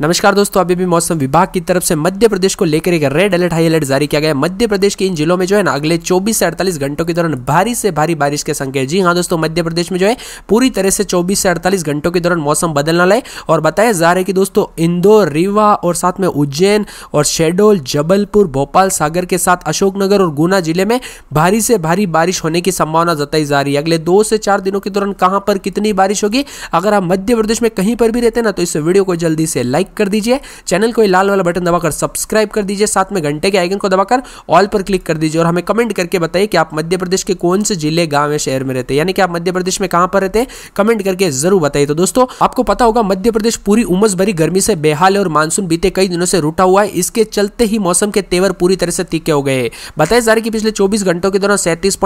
नमस्कार दोस्तों अभी भी मौसम विभाग की तरफ से मध्य प्रदेश को लेकर एक रेड अलर्ट हाई अलर्ट जारी किया गया मध्य प्रदेश के इन जिलों में जो है ना अगले चौबीस से अड़तालीस घंटों के दौरान भारी से भारी बारिश के संकेत जी हाँ दोस्तों मध्य प्रदेश में जो है पूरी तरह से चौबीस से अड़तालीस घंटों के दौरान मौसम बदलना लाए और बताया जा रहा है कि दोस्तों इंदौर रीवा और साथ में उज्जैन और शेडोल जबलपुर भोपाल सागर के साथ अशोकनगर और गुना जिले में भारी से भारी बारिश होने की संभावना जताई जा रही है अगले दो से चार दिनों के दौरान कहां पर कितनी बारिश होगी अगर आप मध्य प्रदेश में कहीं पर भी रहते ना तो इस वीडियो को जल्दी से लाइक लाइक कर दीजिए चैनल को लाल वाला बटन दबाकर सब्सक्राइब कर दीजिए साथ में घंटे के आइकन को दबाकर ऑल पर क्लिक कर दीजिए और हमें कमेंट करके बताइए कि आप मध्य प्रदेश के कौन से जिले गांव या शहर में रहते हैं यानी कि आप मध्य प्रदेश में कहां पर रहते हैं कमेंट करके जरूर बताइए तो दोस्तों आपको पता होगा मध्य प्रदेश पूरी उमस भरी गर्मी से बेहाल है और मानसून बीते कई दिनों से रूटा हुआ है इसके चलते ही मौसम के तेवर पूरी तरह से तीखे हो गए बताए जा रहे कि पिछले चौबीस घंटों के दौरान सैंतीस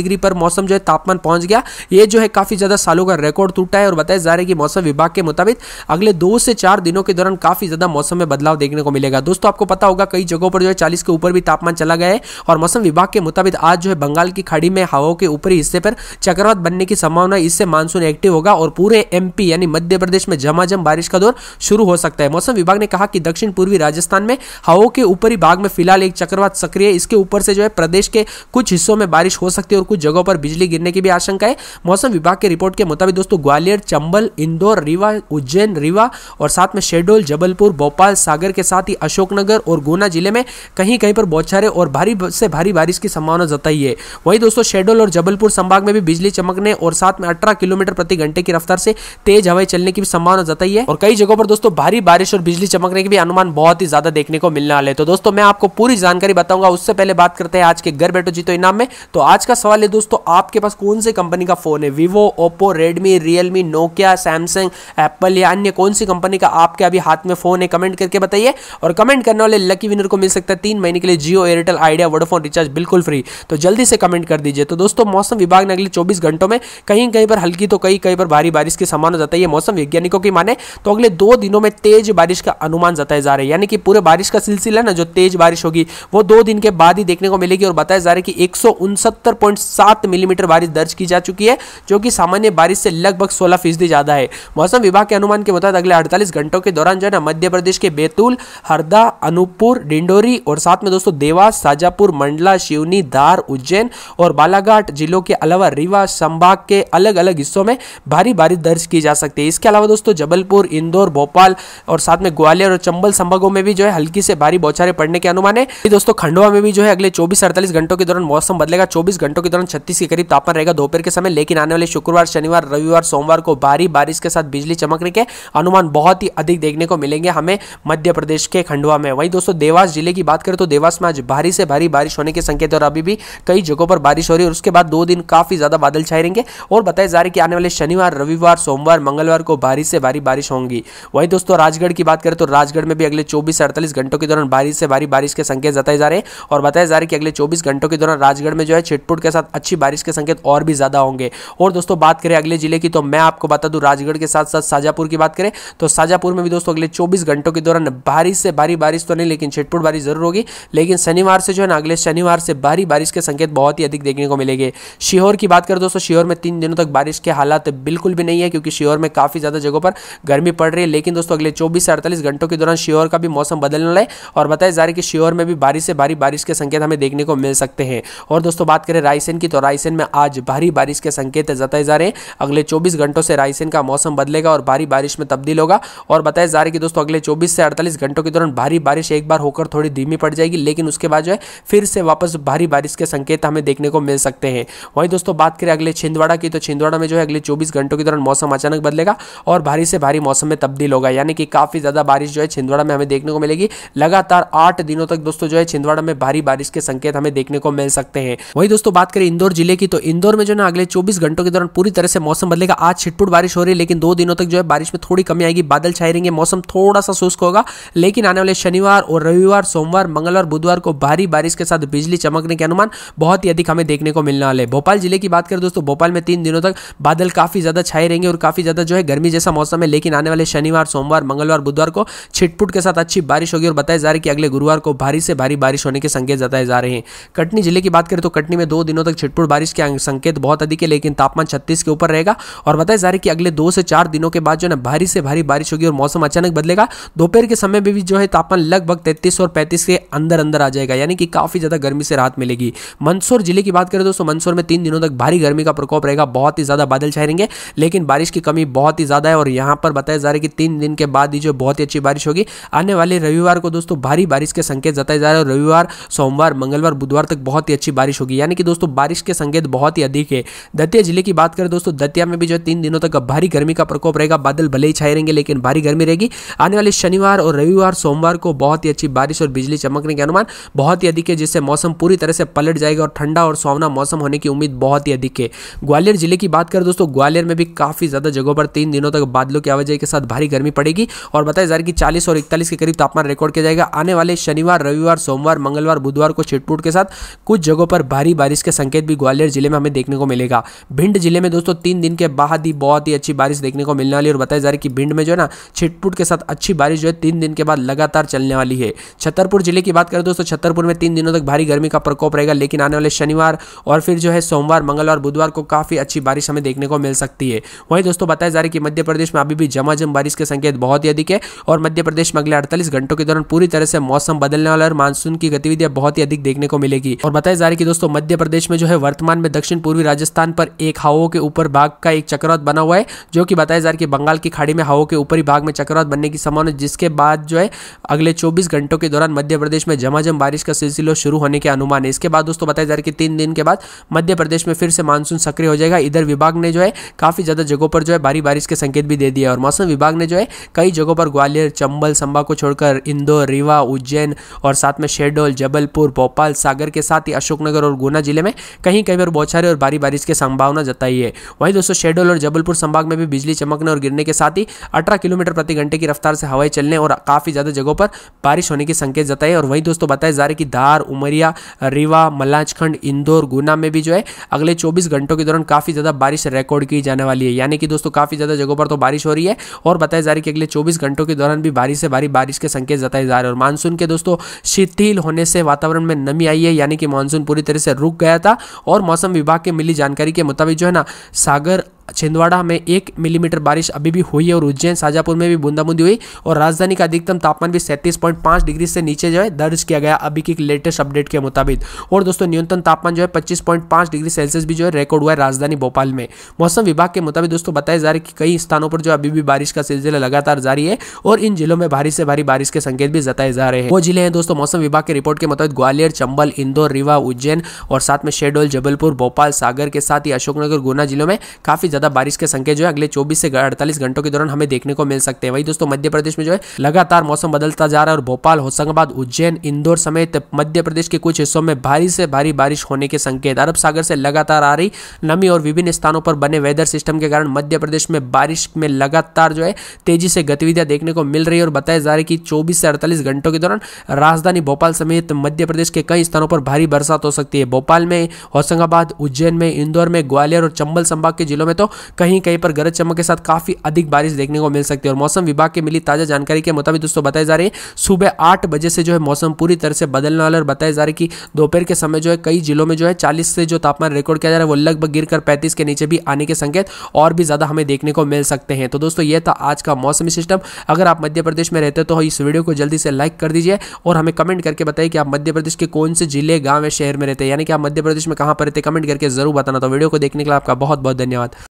डिग्री पर मौसम जो है तापमान पहुंच गया ये जो है काफी ज्यादा सालों का रिकॉर्ड टूटा है और बताया जा रहा है कि मौसम विभाग के मुताबिक अगले दो से चार दिनों के दौरान काफी ज्यादा मौसम में बदलाव देखने को मिलेगा दोस्तों आपको पता होगा कई जगहों पर जो है चालीस के ऊपर भी तापमान चला गया है और मौसम विभाग के मुताबिक आज जो है बंगाल की खाड़ी में हवाओं के ऊपरी हिस्से पर चक्रवात बनने की संभावना इससे मानसून एक्टिव होगा और पूरे एमपी यानी मध्य प्रदेश में झमाझम बारिश का दौर शुरू हो सकता है मौसम विभाग ने कहा कि दक्षिण पूर्वी राजस्थान में हवाओं के ऊपरी भाग में फिलहाल एक चक्रवात सक्रिय इसके ऊपर से जो है प्रदेश के कुछ हिस्सों में बारिश हो सकती है और कुछ जगहों पर बिजली गिरने की भी आशंका है मौसम विभाग के रिपोर्ट के मुताबिक दोस्तों ग्वालियर चंबल इंदौर रीवा उज्जैन रीवा और साथ में शेडोल जबलपुर भोपाल सागर के साथ ही अशोकनगर और गुना जिले में कहीं कहीं पर बौछारे और भारी से भारी बारिश की संभावना जताई है वहीं दोस्तों शेडोल और जबलपुर संभाग में भी बिजली चमकने और साथ में अठारह किलोमीटर प्रति घंटे की रफ्तार से तेज हवाएं चलने की भी संभावना जताई है और कई जगहों पर दोस्तों भारी बारिश और बिजली चमकने के भी अनुमान बहुत ही ज्यादा देखने को मिलने वाले तो दोस्तों मैं आपको पूरी जानकारी बताऊंगा उससे पहले बात करते हैं आज के घर बैठो जीतो इनाम में तो आज का सवाल है दोस्तों आपके पास कौन से कंपनी का फोन है Vivo Oppo Redmi Realme Nokia Samsung Apple या अन्य कौन सी कंपनी का आपके जिसके अभी हाथ में फोन है कमेंट करके बताइए और कमेंट करने वाले लकी विनर को मिल सकता है तीन महीने के लिए Jio Airtel Idea Vodafone recharge बिल्कुल फ्री तो जल्दी से कमेंट कर दीजिए तो दोस्तों मौसम विभाग ने अगले चौबीस घंटों में कहीं कहीं पर हल्की तो कहीं कहीं पर भारी बारिश की समान हो जाता है मौसम वैज्ञानिकों की माने तो अगले दो दिनों में तेज बारिश का अनुमान जताया जा रहा है यानी कि पूरे बारिश का सिलसिला ना जो तेज बारिश होगी वो दो दिन के बाद ही देखने को मिलेगी और बताया जा रहा है कि एक मिलीमीटर बारिश दर्ज की जा चुकी है जो कि सामान्य बारिश से लगभग सोलह फीसदी ज्यादा है मौसम विभाग के अनुमान के मुताबिक अगले अड़तालीस घंटों के दौरान जो है ना मध्य प्रदेश के बैतूल हरदा अनूपपुर डिंडोरी और साथ में दोस्तों देवास साजापुर मंडला शिवनी धार उज्जैन और बालाघाट जिलों के अलावा रीवा संभाग के अलग अलग हिस्सों में भारी बारिश दर्ज की जा सकती है इसके अलावा दोस्तों जबलपुर इंदौर भोपाल और साथ में ग्वालियर और चंबल संभागों में भी जो है हल्की से भारी बौछारे पड़ने के अनुमान है दोस्तों खंडवा में भी जो है अगले चौबीस अड़तालीस घंटों के दौरान मौसम बदलेगा चौबीस घंटों के दौरान छत्तीस के करीब तापमान रहेगा दोपहर के समय लेकिन आने वाले शुक्रवार शनिवार रविवार सोमवार को भारी बारिश के साथ बिजली चमकने के अनुमान बहुत ही अधिक देखने को मिलेंगे हमें मध्य प्रदेश के खंडवा में वहीं दोस्तों देवास जिले की बात करें तो देवास में आज भारी से भारी बारिश होने के संकेत और अभी भी कई जगहों पर बारिश हो रही है और उसके बाद दो दिन काफ़ी ज़्यादा बादल छाए रहेंगे और बताया जा रहा है कि आने वाले शनिवार रविवार सोमवार मंगलवार को भारी से भारी बारिश होंगी वहीं दोस्तों राजगढ़ की बात करें तो राजगढ़ में भी अगले चौबीस से अड़तालीस घंटों के दौरान बारिश से भारी बारिश के संकेत जताए जा रहे हैं और बताया जा रहा है कि अगले चौबीस घंटों के दौरान राजगढ़ में जो है छिटपुट के साथ अच्छी बारिश के संकेत और भी ज़्यादा होंगे और दोस्तों बात करें अगले जिले की तो मैं आपको बता दूँ राजगढ़ के साथ साथ साजापुर की बात करें तो साजापुर में भी दोस्तों अगले 24 घंटों के दौरान बारिश से भारी बारिश तो नहीं लेकिन छिटपुट बारिश जरूर होगी लेकिन शनिवार से जो है ना अगले शनिवार से भारी बारिश के संकेत बहुत ही अधिक देखने को मिलेंगे शिहोर की बात करें दोस्तों शिहोर में तीन दिनों तक बारिश के हालात बिल्कुल भी नहीं है क्योंकि शिहोर में काफ़ी ज़्यादा जगहों पर गर्मी पड़ रही है लेकिन दोस्तों अगले चौबीस से अड़तालीस घंटों के दौरान शिहोर का भी मौसम बदलने लगे और बताया जा रहा है कि शिहोर में भी बारिश से भारी बारिश के संकेत हमें देखने को मिल सकते हैं और दोस्तों बात करें रायसेन की तो रायसेन में आज भारी बारिश के संकेत जताए जा रहे हैं अगले चौबीस घंटों से रायसेन का मौसम बदलेगा और भारी बारिश में तब्दील होगा और बताया बताया जा रहा है कि दोस्तों अगले 24 से 48 घंटों के दौरान भारी बारिश एक बार होकर थोड़ी धीमी पड़ जाएगी लेकिन उसके बाद जो है फिर से वापस भारी बारिश के संकेत हमें देखने को मिल सकते हैं वहीं दोस्तों बात करें अगले छिंदवाड़ा की तो छिंदवाड़ा में जो है अगले चौबीस घंटों के दौरान मौसम अचानक बदलेगा और भारी से भारी मौसम में तब्दील होगा यानी कि काफ़ी ज़्यादा बारिश जो है छिंदवाड़ा में हमें देखने को मिलेगी लगातार आठ दिनों तक दोस्तों जो है छिंदवाड़ा में भारी बारिश के संकेत हमें देखने को मिल सकते हैं वहीं दोस्तों बात करें इंदौर जिले की तो इंदौर में जो है अगले चौबीस घंटों के दौरान पूरी तरह से मौसम बदलेगा आज छिटपुट बारिश हो रही है लेकिन दो दिनों तक जो है बारिश में थोड़ी कमी आएगी बादल छाए रहेंगे मौसम थोड़ा सा शुष्क होगा लेकिन आने वाले शनिवार और रविवार सोमवार मंगलवार बुधवार को भारी बारिश के साथ बिजली चमकने के अनुमान बहुत ही अधिक हमें देखने को मिलने वाले भोपाल जिले की बात करें दोस्तों भोपाल में तीन दिनों तक बादल काफ़ी ज़्यादा छाए रहेंगे और काफ़ी ज़्यादा जो है गर्मी जैसा मौसम है लेकिन आने वाले शनिवार सोमवार मंगलवार बुधवार को छिटपुट के साथ अच्छी बारिश होगी और बताया जा रहा है कि अगले गुरुवार को भारी से भारी बारिश होने के संकेत जताए जा रहे हैं कटनी जिले की बात करें तो कटनी में दो दिनों तक छिटपुट बारिश के संकेत बहुत अधिक है लेकिन तापमान छत्तीस के ऊपर रहेगा और बताया जा रहा है कि अगले दो से चार दिनों के बाद जो है भारी से भारी बारिश होगी और मौसम मौसम अचानक बदलेगा दोपहर के समय में भी जो है तापमान लगभग तैतीस और पैंतीस के अंदर अंदर आ जाएगा यानी कि काफ़ी ज़्यादा गर्मी से राहत मिलेगी मंदसौर जिले की बात करें तो दोस्तों मंदसौर में तीन दिनों तक भारी गर्मी का प्रकोप रहेगा बहुत ही ज़्यादा बादल छाए रहेंगे लेकिन बारिश की कमी बहुत ही ज़्यादा है और यहां पर बताया जा रहा है कि तीन दिन के बाद ही जो बहुत ही अच्छी बारिश होगी आने वाले रविवार को दोस्तों भारी बारिश के संकेत जताए जा रहे हैं रविवार सोमवार मंगलवार बुधवार तक बहुत ही अच्छी बारिश होगी यानी कि दोस्तों बारिश के संकेत बहुत ही अधिक है दतिया जिले की बात करें दोस्तों दतिया में भी जो तीन दिनों तक भारी गर्मी का प्रकोप रहेगा बादल भले ही छाए रहेंगे लेकिन भारी गर्मी मिलेगी आने वाले शनिवार और रविवार सोमवार को बहुत ही अच्छी बारिश और बिजली चमकने के अनुमान बहुत ही अधिक है जिससे मौसम पूरी तरह से पलट जाएगा और ठंडा और सुहावना मौसम होने की उम्मीद बहुत ही अधिक है ग्वालियर जिले की बात करें दोस्तों ग्वालियर में भी काफ़ी ज़्यादा जगहों पर तीन दिनों तक बादलों की आवाजाही के साथ भारी गर्मी पड़ेगी और बताया जा रहा कि चालीस और इकतालीस के करीब तापमान रिकॉर्ड किया जाएगा आने वाले शनिवार रविवार सोमवार मंगलवार बुधवार को छिटपुट के साथ कुछ जगहों पर भारी बारिश के संकेत भी ग्वालियर जिले में हमें देखने को मिलेगा भिंड जिले में दोस्तों तीन दिन के बाद ही बहुत ही अच्छी बारिश देखने को मिलने वाली और बताया जा रहा है कि भिंड में जो है ना छिट छिटपुट के साथ अच्छी बारिश जो है तीन दिन के बाद लगातार चलने वाली है छतरपुर जिले की बात करें दोस्तों छतरपुर में तीन दिनों तक भारी गर्मी का प्रकोप रहेगा लेकिन आने वाले शनिवार और फिर जो है सोमवार मंगलवार बुधवार को काफ़ी अच्छी बारिश हमें देखने को मिल सकती है वहीं दोस्तों बताया जा रहा है कि मध्य प्रदेश में अभी भी जमाजम बारिश के संकेत बहुत ही अधिक है और मध्य प्रदेश में अगले अड़तालीस घंटों के दौरान पूरी तरह से मौसम बदलने वाला और मानसून की गतिविधियां बहुत ही अधिक देखने को मिलेगी और बताया जा रहा है कि दोस्तों मध्य प्रदेश में जो है वर्तमान में दक्षिण पूर्वी राजस्थान पर एक हवाओं के ऊपर भाग का एक चक्रवात बना हुआ है जो कि बताया जा रहा है कि बंगाल की खाड़ी में हवाओं के ऊपरी भाग में चक्रवात बनने की संभावना जिसके बाद जो है अगले चौबीस घंटों के दौरान मध्य प्रदेश में झमाझम बारिश का सिलसिला शुरू होने के अनुमान है इसके बाद दोस्तों बताया जा रहा है कि तीन दिन के बाद मध्य प्रदेश में फिर से मानसून सक्रिय हो जाएगा इधर विभाग ने जो है काफ़ी ज़्यादा जगहों पर जो है भारी बारिश के संकेत भी दे दिया और मौसम विभाग ने जो है कई जगहों पर ग्वालियर चंबल संभा को छोड़कर इंदौर रीवा उज्जैन और साथ में शेडोल जबलपुर भोपाल सागर के साथ ही अशोकनगर और गुना जिले में कहीं कहीं पर बौछारे और भारी बारिश की संभावना जताई है वहीं दोस्तों शेडोल और जबलपुर संभाग में भी बिजली चमकने और गिरने के साथ ही अठारह किलोमीटर प्रति घंटे की रफ्तार से हवाएं चलने और काफ़ी ज़्यादा जगहों पर बारिश होने के संकेत जताए और वहीं दोस्तों बताया जा रहा है कि धार उमरिया रीवा मलाजखंड इंदौर गुना में भी जो है अगले चौबीस घंटों के दौरान काफ़ी ज़्यादा बारिश रिकॉर्ड की जाने वाली है यानी कि दोस्तों काफ़ी ज़्यादा जगहों पर तो बारिश हो रही है और बताया जा रहा है कि अगले चौबीस घंटों के दौरान भी भारी से भारी बारिश के संकेत जताए जा रहे हैं और मानसून के दोस्तों शिथिल होने से वातावरण में नमी आई है यानी कि मानसून पूरी तरह से रुक गया था और मौसम विभाग के मिली जानकारी के मुताबिक जो है ना सागर छिंदवाड़ा में एक मिलीमीटर बारिश अभी भी हुई है और उज्जैन शाजापुर में भी बूंदाबूंदी हुई और राजधानी का अधिकतम तापमान भी सैंतीस डिग्री से नीचे जो है दर्ज किया गया अभी की लेटेस्ट अपडेट के मुताबिक और दोस्तों न्यूनतम तापमान जो है पच्चीस डिग्री सेल्सियस भी जो है रिकॉर्ड हुआ है राजधानी भोपाल में मौसम विभाग के मुताबिक दोस्तों बताया जा रहा है कि कई स्थानों पर जो अभी भी बारिश का सिलसिला लगातार जारी है और इन जिलों में भारी से भारी बारिश के संकेत भी जताए जा रहे हैं वो जिले हैं दोस्तों मौसम विभाग की रिपोर्ट के मुताबिक ग्वालियर चंबल इंदौर रीवा उज्जैन और साथ में शेडोल जबलपुर भोपाल सागर के साथ ही अशोकनगर गुना जिलों में काफी ज्यादा बारिश के संकेत जो है अगले चौबीस से अड़तालीस घंटों के दौरान हमें देखने को मिल सकते हैं वही दोस्तों मध्य प्रदेश में जो है लगातार मौसम बदलता जा रहा है और भोपाल होशंगाबाद उज्जैन इंदौर समेत मध्य प्रदेश के कुछ हिस्सों में भारी से भारी बारिश होने के संकेत अरब सागर से लगातार आ रही नमी और विभिन्न स्थानों पर बने वेदर सिस्टम के कारण मध्य प्रदेश में बारिश में लगातार जो है तेजी से गतिविधियां देखने को मिल रही है और बताया जा रहा है कि चौबीस से अड़तालीस घंटों के दौरान राजधानी भोपाल समेत मध्य प्रदेश के कई स्थानों पर भारी बरसात हो सकती है भोपाल में होशंगाबाद उज्जैन में इंदौर में ग्वालियर और चंबल संभाग के जिलों में तो हो कहीं कहीं पर गरज चमक के साथ काफी अधिक बारिश देखने को मिल सकती है और मौसम विभाग के मिली ताजा जानकारी के मुताबिक दोस्तों बताई जा रहे हैं सुबह आठ बजे से जो है मौसम पूरी तरह से बदलने वाला और बताया जा रहा है कि दोपहर के समय जो है कई जिलों में जो है चालीस से जो तापमान रिकॉर्ड किया जा रहा है वो लगभग गिर कर के नीचे भी आने के संकेत और भी ज़्यादा हमें देखने को मिल सकते हैं तो दोस्तों यह था आज का मौसमी सिस्टम अगर आप मध्य प्रदेश में रहते हो तो इस वीडियो को जल्दी से लाइक कर दीजिए और हमें कमेंट करके बताइए कि आप मध्य प्रदेश के कौन से जिले गांव या शहर में रहते हैं यानी कि आप मध्य प्रदेश में कहां पर रहते कमेंट करके जरूर बताना तो वीडियो को देखने के लिए आपका बहुत बहुत धन्यवाद